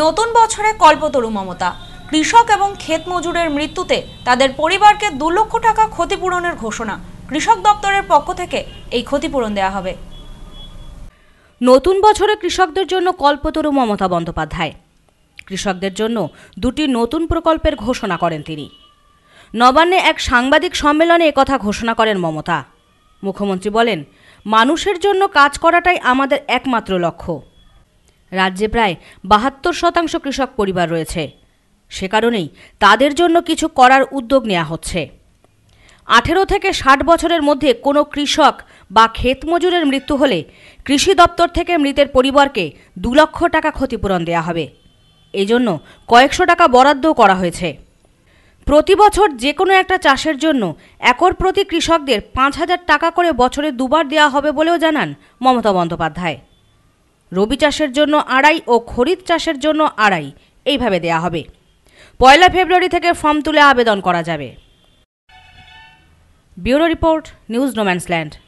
নতুন বছরে কল্পতরু মমতা কৃষক এবং ক্ষেত মজুরের মৃত্যুতে তাদের পরিবারকে দু লক্ষ টাকা ক্ষতিপূরণের ঘোষণা কৃষক দপ্তরের পক্ষ থেকে এই ক্ষতিপূরণ দেয়া হবে নতুন বছরে কৃষকদের জন্য কল্পতরু মমতা বন্দ্যোপাধ্যায় কৃষকদের জন্য দুটি নতুন প্রকল্পের ঘোষণা করেন তিনি নবান্নে এক সাংবাদিক সম্মেলনে একথা ঘোষণা করেন মমতা মুখ্যমন্ত্রী বলেন মানুষের জন্য কাজ করাটাই আমাদের একমাত্র লক্ষ্য রাজ্যে প্রায় বাহাত্তর শতাংশ কৃষক পরিবার রয়েছে সে কারণেই তাদের জন্য কিছু করার উদ্যোগ নেওয়া হচ্ছে আঠেরো থেকে ষাট বছরের মধ্যে কোনো কৃষক বা ক্ষেত মজুরের মৃত্যু হলে কৃষি দপ্তর থেকে মৃতের পরিবারকে দু লক্ষ টাকা ক্ষতিপূরণ দেয়া হবে এজন্য কয়েকশো টাকা বরাদ্দও করা হয়েছে প্রতি বছর যে কোনো একটা চাষের জন্য একর প্রতি কৃষকদের পাঁচ হাজার টাকা করে বছরে দুবার দেওয়া হবে বলেও জানান মমতা বন্দ্যোপাধ্যায় রবি চাষের জন্য আড়াই ও খরিদ চাষের জন্য আড়াই এইভাবে দেয়া হবে পয়লা ফেব্রুয়ারি থেকে ফর্ম তুলে আবেদন করা যাবে ব্যুরো রিপোর্ট নিউজ নোম্যান্সল্যান্ড